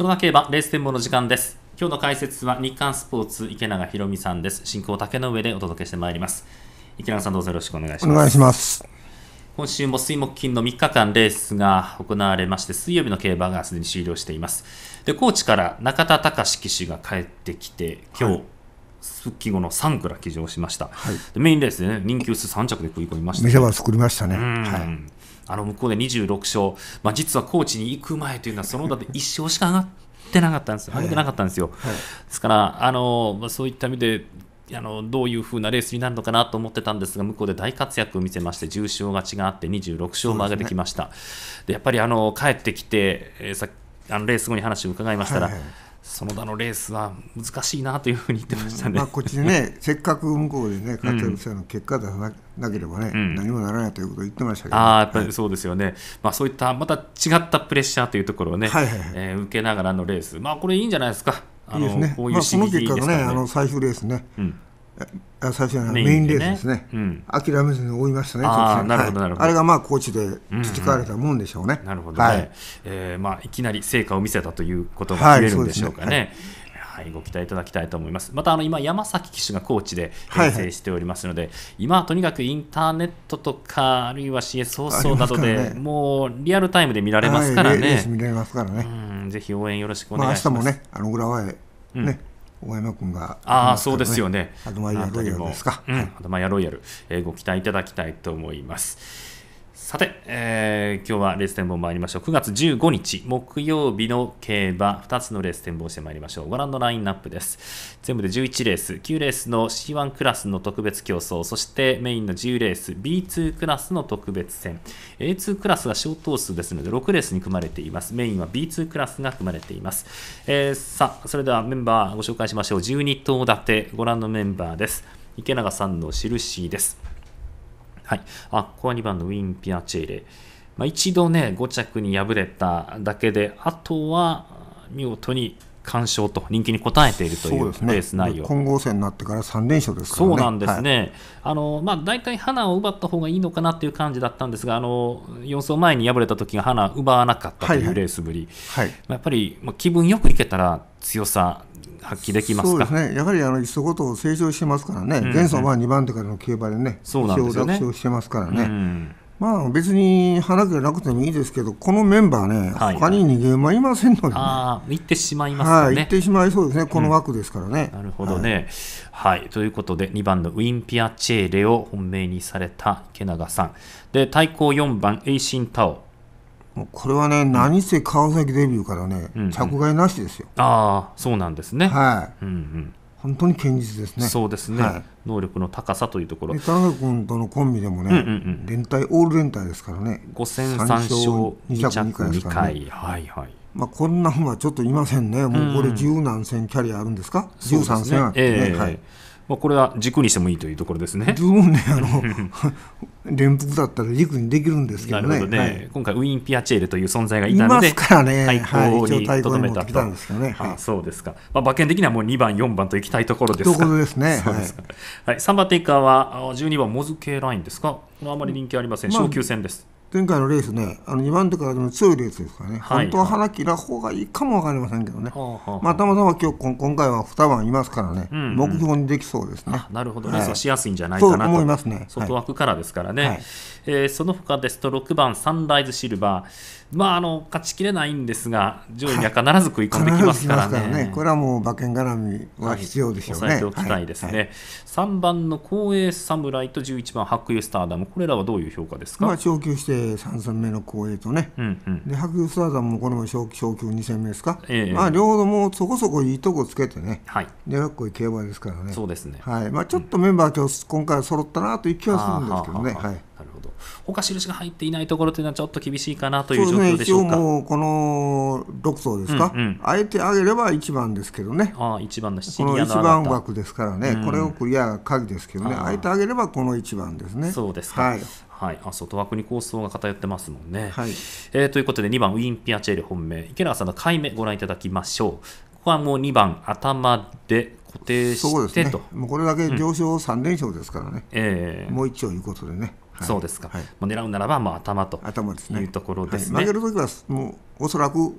そのなければレース展望の時間です。今日の解説は日刊スポーツ池永博美さんです。進行竹の上でお届けしてまいります。池永さんどうぞよろしくお願いします。お願いします。今週も水木金の3日間レースが行われまして、水曜日の競馬がすでに終了しています。で、高知から中田隆騎手が帰ってきて、今日、はい復帰後の3区ら騎乗しました、はい、メインレースで、ね、人気薄3着で食い込みました、目標作りましたね、はい、あの向こうで26勝、まあ、実はコーチに行く前というのは、そのだで1 勝しか上がってなかったんですよ、上げてなかったんですよ。はい、ですからあの、まあ、そういった意味であのどういう風なレースになるのかなと思ってたんですが向こうで大活躍を見せまして重0勝ちがあって26勝も上げてきましたで、ね、やっぱりあの帰ってきて、えー、さあのレース後に話を伺いましたら、はいはい園田のレースは難しいなというふうに言ってましたね、うん、まあ、こっちでね、せっかく向こうでね、勝てるたの結果出さなければね、うん、何もならないということを言ってましたけど、ね、あやっぱりそうですよね、はい、まあ、そういったまた違ったプレッシャーというところをね、はいはいはい、えー、受けながらのレース、まあ、これいいんじゃないですか、あのいいですね、こういう、ねまあ、その結果がね、あの最終レースね、うん最初のメインレースですね、ねうん、諦めずに追いましたね、あなるほどなるほど、はれがまあコーチで培われたもんでしょうね。なるほどね、はい、えー、まあ、いきなり成果を見せたということが言えるんでしょうかね。はいはい、ご期待いただきたいと思います。またあの今山崎騎手がコーチで編成しておりますので、はいはい、今とにかくインターネットとかあるいは CS 放送などで、ね、もうリアルタイムで見られますからね。はい、見れますからね。ぜひ応援よろしくお願いします。まあ、明日もねあの浦和へね、うん大山君が、ね、ああそうですよねアドマイヤロイヤルですか、うん、アドマイヤロイヤル、えー、ご期待いただきたいと思います。さて、えー、今日はレース展望参りましょう。9月15日、木曜日の競馬、2つのレース展望して参りましょう。ご覧のラインナップです。全部で11レース、9レースの C1 クラスの特別競争、そしてメインの10レース、B2 クラスの特別戦、A2 クラスが小等数ですので、6レースに組まれています。メインは B2 クラスが組まれています。えー、さあ、それではメンバーご紹介しましょう。12頭立て、ご覧のメンバーです。池永さんの印です。はい。あ、ここは2番のウィン・ピアチェイレ。まあ、一度ね、5着に敗れただけで、あとは見事に干渉と人気に応えているというレース内容、ね、混合戦になってから3連勝です、ね、そうなんですね、はい、あのまあ、大体、花を奪った方がいいのかなという感じだったんですが、あの4走前に敗れた時が花を奪わなかったというレースぶり、はいやっぱり、まあ、気分よくいけたら強さ、発揮できますかそうですね、やはりあの一言成長してますからね、前走は2番手からの競馬でね、そうなんですよね。してますからね。うんまあ別に花じゃなくてもいいですけど、このメンバーね、はい、他に逃げ馬いませんので、ね、ああ、行ってしまいますね。はい、行ってしまいそうですね、この枠ですからね。うん、なるほどね、はい、はい。ということで、2番のウィンピアチェーレを本命にされた池永さん。で、対抗4番、エイシンタオ。これはね、何せ川崎デビューからね、うん、着外なしですよ。ああ、そうなんですね。はい。うんうん本当に堅実ですね。そうですね、はい、能力の高さというところ。田中君とのコンビでもね、うんうんうん、連帯オール連帯ですからね。五千三勝二着二回ですらね。はいはい。まあこんな馬ちょっといませんね。もうこれ十何戦キャリアあるんですか？十、三、ん、戦あってね、えー、はい。まあ、これは軸にしてもいいというところですね。ね、あの 連服だったら軸にできるんですけどね。なるほどね、はい、今回、ウィン・ピアチェールという存在がいたので、対抗にとどめたと、はい、そうですか、まあ、馬券的にはもう2番、4番といきたいところですか。ですね。そうですかはい、3番テイカーは12番、モズ系ラインですか、あまり人気ありません、まあ、級戦です。前回のレースね、あの2番手からでも強いレースですからね、はい、本当は花切らほうがいいかも分かりませんけどね、はあはあ、まあ、たまたま今日今回は2番いますからね、うんうん、目標にできそうですね。なるほど、レースはしやすいんじゃないかなと、思いますね、外枠からですからね、はい、えー、その他ですと、6番、サンライズシルバー。まあ、あの勝ちきれないんですが、上位には必ず食い込んできますからね、らねこれはもう馬券絡みは必要でしょうね、はい、抑えておきたいですね、はいはい、3番の光栄侍と11番、白湯スターダム、これらはどういう評価ですか。まあ、昇級してえー、3戦目の光栄とね、うんうん、で白球スワーズもこれも小級2戦目ですか、えー、まあ、両方ともそこそこいいとこつけてね、はい、でかっこいい競馬ですからね、そうですね、はいまあ、ちょっとメンバー、今日今回揃ったなという気はするんですけどね。はいなるほど他印が入っていないところというのはちょっと厳しいかなという状況でしょうか、ね、一応もこの6層ですか、うんうん、あえてあげれば一番ですけどねあ一番のシチリアの1番枠ですからね、うん、これをクリア鍵ですけどねあえてあげればこの一番ですねそうですか、はい、はい、あ外枠に構想が偏ってますもんね。はいえー、ということで2番ウィン・ピアチェール本命池永さんの回目ご覧いただきましょう。ここはもう2番頭で固定してと、ね、もうこれだけ上昇3連勝ですからね、うん、えー、もう一丁いうことでね、そうですか、はい、もう狙うならばまあ頭と頭です、いうところですね。はい、るときはもうおそらく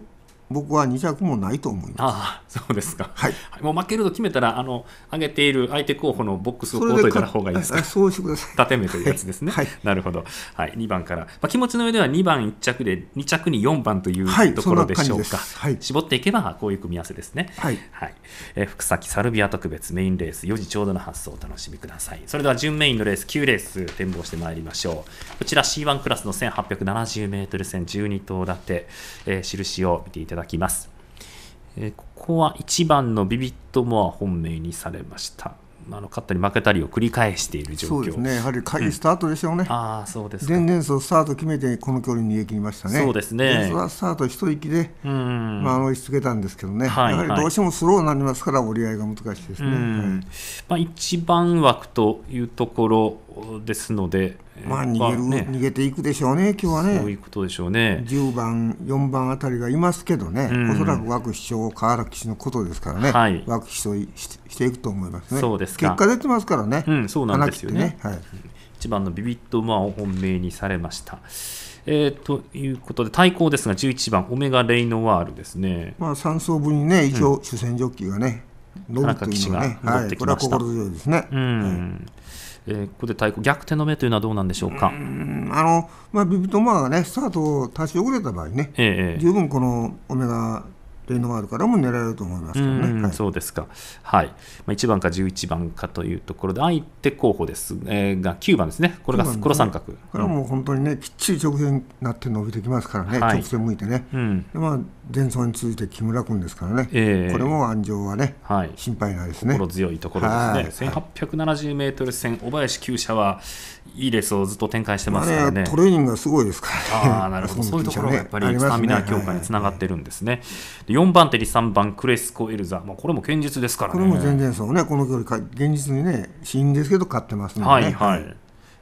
僕は2着もないと思いますああそうですか、はい、もう負けると決めたらあの上げている相手候補のボックスをこうといた方がいいですかそうしてください縦目というやつですね、はい、なるほど、はい、2番から、まあ、気持ちの上では2番1着で2着に4番という、ところでしょうか、はい、絞っていけばこういう組み合わせですねはい、はい、え福崎サルビア特別メインレース4時ちょうどの発送をお楽しみくださいそれでは準メインのレース9レース展望してまいりましょうこちら C1 クラスの1 8 7 0ル線、12頭立て、えー、印を見ていただだきます。えー、ここは1番のビビットも本命にされました。あの勝ったり負けたりを繰り返している状況そうですね、やはり会議スタートでしょうね、うん、あそうです前年走、スタート決めて、この距離に逃げ切りましたね、そうですねはスタート一息で、うんまあ、追いつけたんですけどね、はい、やはりどうしてもスローになりますから、折り合いが難しいですね、はい、まあ、一番枠というところですので、まあ逃げる、ね、逃げていくでしょうね、今日はね、そういうことでしょうね10番、4番あたりがいますけどね、おそらく枠市長、河原騎手のことですからね、はい、枠市長ししていくと思いますね、そうです結果出てますからね、うん、そうなんですよね、ねはい、1番のビビット馬を本命にされました。えー、ということで対抗ですが11番オメガ・レイノワールですね、まあ、3走分にね一応主戦ジョッキーがね、田中騎士が戻ってきました。はい、これは心強いですね。うん。えー、ここで対抗逆転の目というのはどうなんでしょうかあの、まあ、ビビトモアが、ね、スタートを立ち遅れた場合ね、ええ、十分このオメガいうのワあるからも狙えると思いますけどね、はい、そうですか、はいまあ、1番か11番かというところで、相手候補です、えー、が9番ですね、これが黒三角。ね、これはもう本当にね、きっちり直線になって伸びてきますからね、はい、直線向いてね、うんまあ、前走に続いて木村君ですからね、えー、これも安城はね、はい、心配ないですね。心強いところですね、1870メートル戦小林厩舎は、いいレースをずっと展開してますからね。トレーニングがすごいですから、ね、あなるほど、そういうところがやっぱりスタミナ強化につながってるんですね。す、ね、番手に三番、クレスコ・エルザ、まあ、これも堅実ですからね。これも全然そうね、この距離か、現実にね、死因ですけど、勝ってますので、ね、はいはい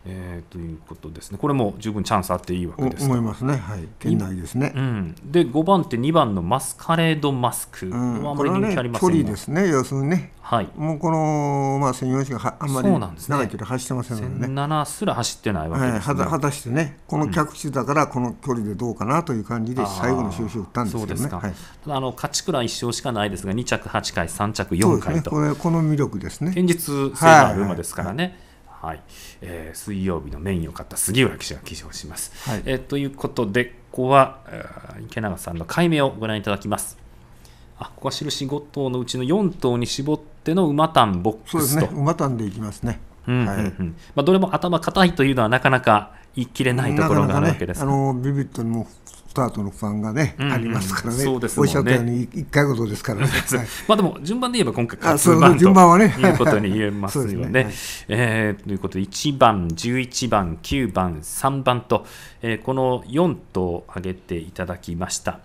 えー、ということですね、これも十分チャンスあっていいわけです思いますね、はい、店内ですね、うん、で5番って2番のマスカレードマスク、うん、あまり人気ありません、ね、距離ですね、要するにね、はい、もうこの、まあ、専用車があんまり長い距離走ってませんので、ね、7すら走ってないわけです、ね、はい、果たしてね、この客地だから、この距離でどうかなという感じで、最後の収集を打ったんですけどね、そうですかはい、ただあの勝ちくらい1勝しかないですが、2着8回、3着4回と、これ、この魅力ですね。先日、性ーある馬ですからね、はいはいはい、えー、水曜日のメインを買った杉浦記者が記事をします。はい、えー、ということで、ここは、えー、池永さんの解明をご覧いただきます。あここは印5頭のうちの4頭に絞っての馬単ボックスと。そうですね、馬単でいきますね。うんうんうん、まあ、どれも頭固いというのはなかなか言い切れないところがあるわけです、なかなかね、あのビビットにもタートの不安がね、うんうん、ありますからね、ね、おっしゃったように1回ごとですからね、はい、まあでも順番で言えば今回勝つ番順番はねということに言えますよねねはい、えー、ということで1番11番9番3番と、えー、この4と挙げていただきました。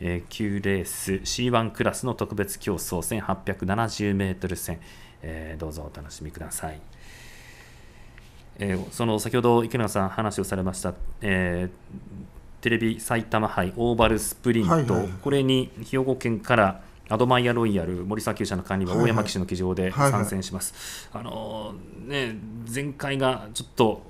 えー、9レース C1 クラスの特別競争 1870m 戦、えー、どうぞお楽しみください。えー、その先ほど池永さん話をされました、えーテレビ埼玉杯オーバルスプリント、はいはいこれに兵庫県からアドマイヤロイヤル森崎社の管理は大山騎手の騎乗で参戦します。はいはいはいはい、あのね、前回がちょっと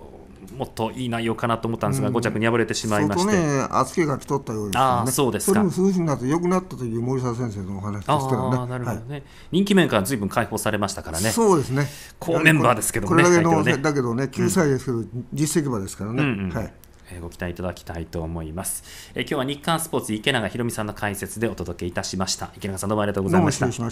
もっといい内容かなと思ったんですが、うん、5着に敗れてしまいまして、ね、厚木が来とったようです、ね、あそうですかそれも涼しになって良くなったという森沢先生のお話ですからねなるほどね、はい、人気面からずいぶん解放されましたからねそうですねこうメンバーですけどねこれだけの、ね、だけどね9歳ですけど、うん、実績馬ですからね、うんうん、はいご期待いただきたいと思います。え今日は日刊スポーツ池永博美さんの解説でお届けいたしました。池永さんどうもありがとうございました。しした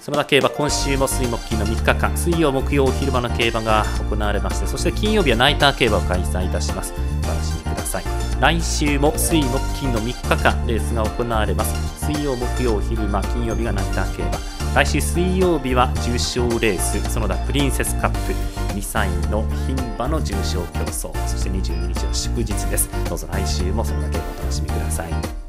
その他競馬、今週も水木金の3日間、水曜、木曜、昼間の競馬が行われまして、そして金曜日はナイター競馬を開催いたします。お楽しみください。来週も水木金の3日間、レースが行われます。水曜、木曜、昼間、金曜日がナイター競馬。来週水曜日は重賞レース、その他プリンセスカップ。神サインの牝馬の重賞競争そして22日の祝日ですどうぞ来週もそれだけお楽しみください